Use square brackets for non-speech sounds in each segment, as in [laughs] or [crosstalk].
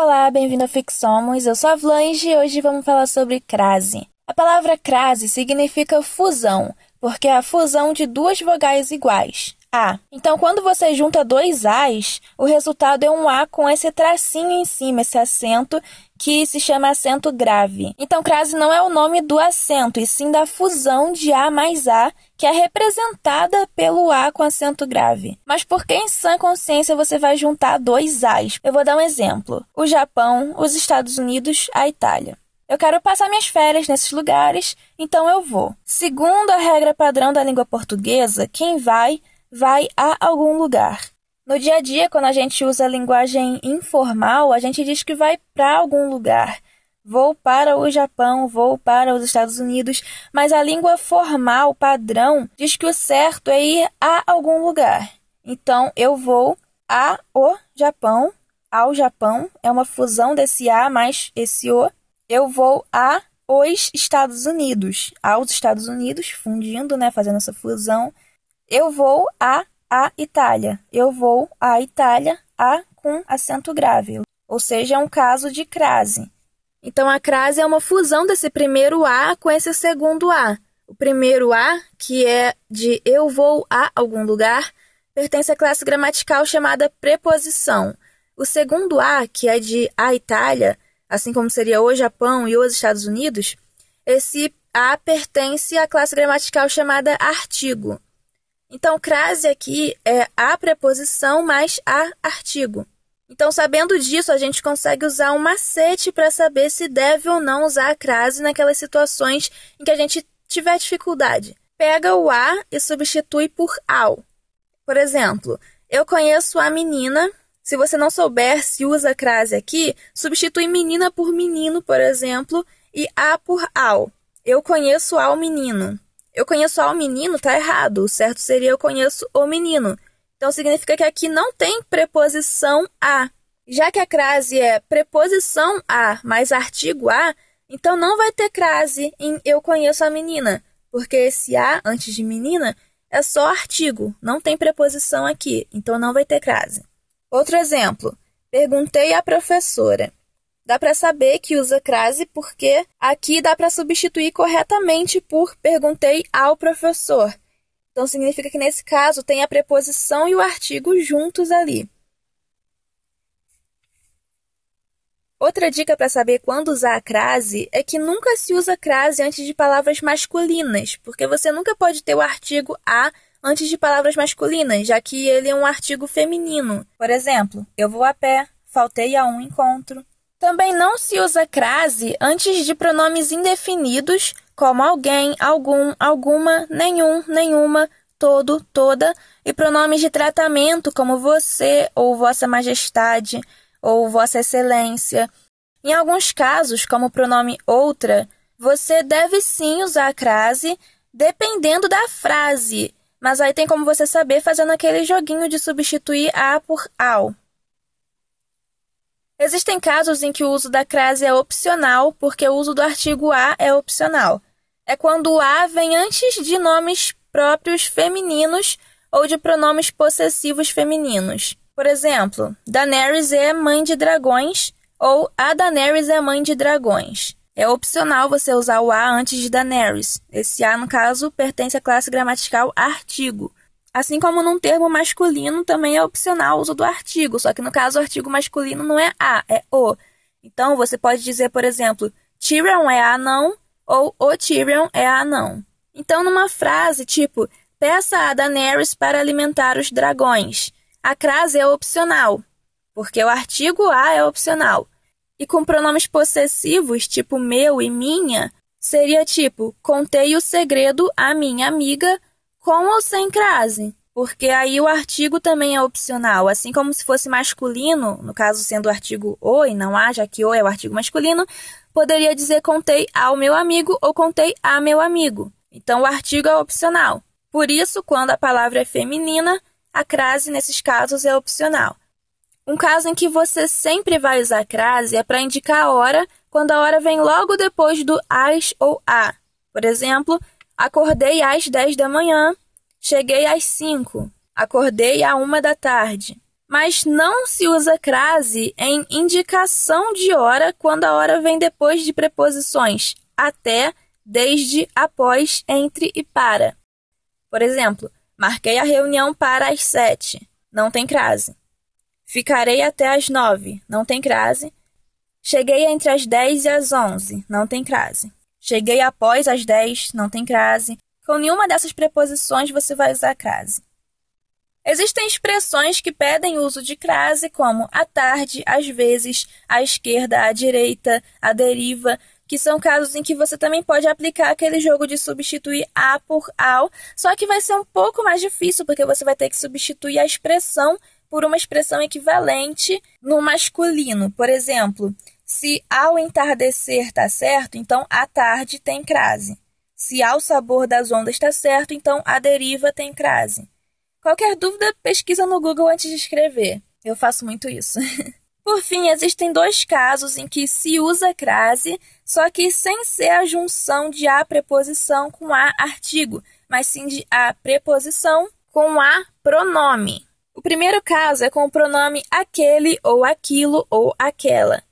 Olá, bem-vindo ao Fixomos. Eu sou a Vlange e hoje vamos falar sobre crase. A palavra crase significa fusão, porque é a fusão de duas vogais iguais. A. Ah, então, quando você junta dois A's, o resultado é um A com esse tracinho em cima, esse acento que se chama acento grave. Então, crase não é o nome do acento, e sim da fusão de A mais A, que é representada pelo A com acento grave. Mas por que em sã consciência você vai juntar dois A's? Eu vou dar um exemplo: o Japão, os Estados Unidos, a Itália. Eu quero passar minhas férias nesses lugares, então eu vou. Segundo a regra padrão da língua portuguesa, quem vai vai a algum lugar. No dia a dia, quando a gente usa a linguagem informal, a gente diz que vai para algum lugar. Vou para o Japão, vou para os Estados Unidos, mas a língua formal, padrão, diz que o certo é ir a algum lugar. Então, eu vou a o Japão, ao Japão, é uma fusão desse a mais esse o. Eu vou a os Estados Unidos, aos Estados Unidos, fundindo, né, fazendo essa fusão. Eu vou a a Itália. Eu vou a Itália, a com acento grave, ou seja, é um caso de crase. Então a crase é uma fusão desse primeiro a com esse segundo a. O primeiro a, que é de eu vou a algum lugar, pertence à classe gramatical chamada preposição. O segundo a, que é de a Itália, assim como seria o Japão e os Estados Unidos, esse a pertence à classe gramatical chamada artigo. Então, crase aqui é a preposição mais a artigo. Então, sabendo disso, a gente consegue usar um macete para saber se deve ou não usar a crase naquelas situações em que a gente tiver dificuldade. Pega o a e substitui por ao. Por exemplo, eu conheço a menina. Se você não souber se usa a crase aqui, substitui menina por menino, por exemplo, e a por ao. Eu conheço ao menino eu conheço a menino, tá errado. O certo seria eu conheço o menino. Então significa que aqui não tem preposição a. Já que a crase é preposição a mais artigo a, então não vai ter crase em eu conheço a menina, porque esse a antes de menina é só artigo, não tem preposição aqui, então não vai ter crase. Outro exemplo: perguntei à professora dá para saber que usa crase porque aqui dá para substituir corretamente por perguntei ao professor. Então significa que nesse caso tem a preposição e o artigo juntos ali. Outra dica para saber quando usar a crase é que nunca se usa crase antes de palavras masculinas, porque você nunca pode ter o artigo a antes de palavras masculinas, já que ele é um artigo feminino. Por exemplo, eu vou a pé, faltei a um encontro. Também não se usa crase antes de pronomes indefinidos, como alguém, algum, alguma, nenhum, nenhuma, todo, toda, e pronomes de tratamento, como você ou Vossa Majestade ou Vossa Excelência. Em alguns casos, como o pronome outra, você deve sim usar a crase, dependendo da frase, mas aí tem como você saber fazendo aquele joguinho de substituir a por ao. Existem casos em que o uso da crase é opcional, porque o uso do artigo A é opcional. É quando o A vem antes de nomes próprios femininos ou de pronomes possessivos femininos. Por exemplo, Daenerys é mãe de dragões ou a Daenerys é mãe de dragões. É opcional você usar o A antes de Daenerys. Esse A, no caso, pertence à classe gramatical artigo. Assim como num termo masculino também é opcional o uso do artigo, só que no caso o artigo masculino não é a, é o. Então você pode dizer, por exemplo, Tyrion é anão ou o Tyrion é anão. Então numa frase tipo peça a Daenerys para alimentar os dragões. A crase é opcional, porque o artigo a é opcional. E com pronomes possessivos, tipo meu e minha, seria tipo contei o segredo à minha amiga com ou sem crase. Porque aí o artigo também é opcional. Assim como se fosse masculino, no caso sendo o artigo o e não a, já que o é o artigo masculino, poderia dizer contei ao meu amigo ou contei a meu amigo. Então o artigo é opcional. Por isso, quando a palavra é feminina, a crase nesses casos é opcional. Um caso em que você sempre vai usar crase é para indicar a hora, quando a hora vem logo depois do as ou a. Por exemplo, Acordei às dez da manhã, cheguei às cinco, acordei à uma da tarde. Mas não se usa crase em indicação de hora quando a hora vem depois de preposições até, desde, após, entre e para. Por exemplo, marquei a reunião para as sete. Não tem crase. Ficarei até as nove. Não tem crase. Cheguei entre as dez e as onze. Não tem crase. Cheguei após as 10, não tem crase. Com nenhuma dessas preposições você vai usar crase. Existem expressões que pedem uso de crase, como à tarde, às vezes, à esquerda, à direita, à deriva, que são casos em que você também pode aplicar aquele jogo de substituir a por ao, só que vai ser um pouco mais difícil, porque você vai ter que substituir a expressão por uma expressão equivalente no masculino. Por exemplo, se ao entardecer está certo, então à tarde tem crase. Se ao sabor das ondas está certo, então a deriva tem crase. Qualquer dúvida, pesquisa no Google antes de escrever. Eu faço muito isso. [laughs] Por fim, existem dois casos em que se usa crase, só que sem ser a junção de a preposição com a artigo, mas sim de a preposição com a pronome. O primeiro caso é com o pronome aquele ou aquilo ou aquela.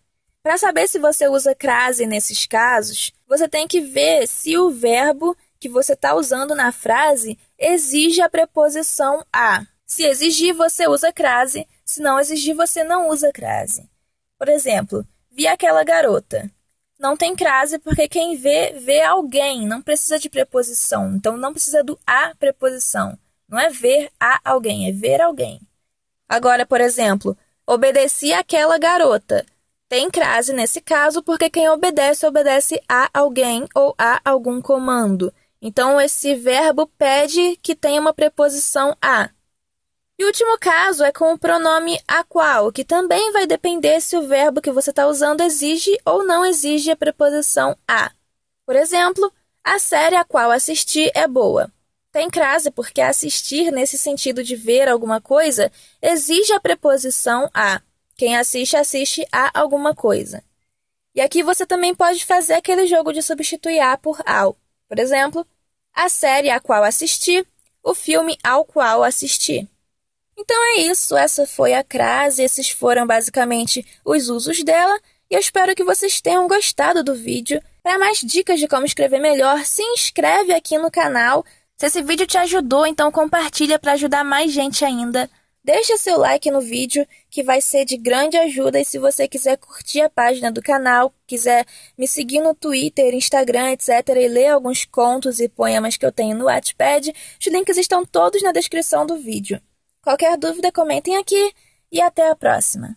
Para saber se você usa crase nesses casos, você tem que ver se o verbo que você está usando na frase exige a preposição a. Se exigir, você usa crase, se não exigir, você não usa crase. Por exemplo, vi aquela garota. Não tem crase porque quem vê, vê alguém, não precisa de preposição. Então não precisa do a preposição. Não é ver a alguém, é ver alguém. Agora, por exemplo, obedeci aquela garota. Tem crase nesse caso porque quem obedece, obedece a alguém ou a algum comando. Então, esse verbo pede que tenha uma preposição a. E o último caso é com o pronome a qual, que também vai depender se o verbo que você está usando exige ou não exige a preposição a. Por exemplo, a série a qual assisti é boa. Tem crase porque assistir, nesse sentido de ver alguma coisa, exige a preposição a. Quem assiste, assiste a alguma coisa. E aqui você também pode fazer aquele jogo de substituir A por ao. Por exemplo, a série a qual assisti, o filme ao qual assisti. Então é isso, essa foi a crase, esses foram basicamente os usos dela, e eu espero que vocês tenham gostado do vídeo. Para mais dicas de como escrever melhor, se inscreve aqui no canal. Se esse vídeo te ajudou, então compartilha para ajudar mais gente ainda. Deixa seu like no vídeo que vai ser de grande ajuda e se você quiser curtir a página do canal, quiser me seguir no Twitter, Instagram, etc e ler alguns contos e poemas que eu tenho no Wattpad, os links estão todos na descrição do vídeo. Qualquer dúvida comentem aqui e até a próxima.